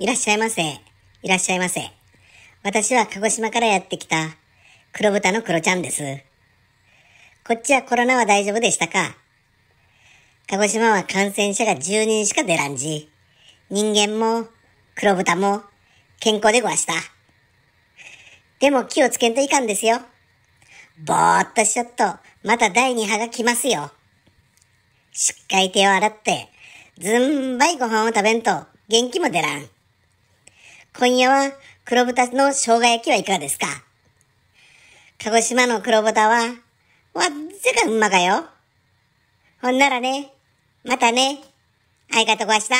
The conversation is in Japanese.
いらっしゃいませ。いらっしゃいませ。私は鹿児島からやってきた黒豚の黒ちゃんです。こっちはコロナは大丈夫でしたか鹿児島は感染者が10人しか出らんじ。人間も黒豚も健康でごわした。でも気をつけんといかんですよ。ぼーっとしちょっと、また第2波が来ますよ。しっかり手を洗って、ずんばいご飯を食べんと元気も出らん。今夜は黒豚の生姜焼きはいかがですか鹿児島の黒豚は、わっぜかうまかよ。ほんならね、またね、相方ごました。